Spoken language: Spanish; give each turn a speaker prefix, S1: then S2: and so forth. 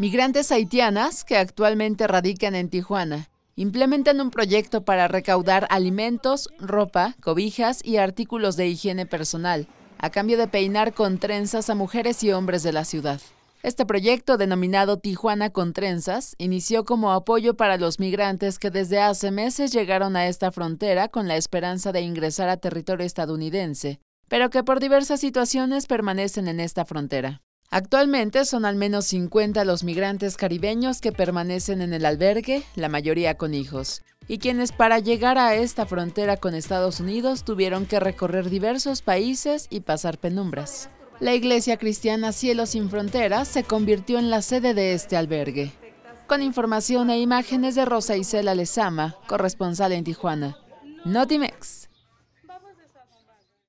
S1: Migrantes haitianas que actualmente radican en Tijuana implementan un proyecto para recaudar alimentos, ropa, cobijas y artículos de higiene personal, a cambio de peinar con trenzas a mujeres y hombres de la ciudad. Este proyecto, denominado Tijuana con Trenzas, inició como apoyo para los migrantes que desde hace meses llegaron a esta frontera con la esperanza de ingresar a territorio estadounidense, pero que por diversas situaciones permanecen en esta frontera. Actualmente son al menos 50 los migrantes caribeños que permanecen en el albergue, la mayoría con hijos, y quienes para llegar a esta frontera con Estados Unidos tuvieron que recorrer diversos países y pasar penumbras. La iglesia cristiana Cielos sin Fronteras se convirtió en la sede de este albergue. Con información e imágenes de Rosa Isela Lezama, corresponsal en Tijuana. Notimex.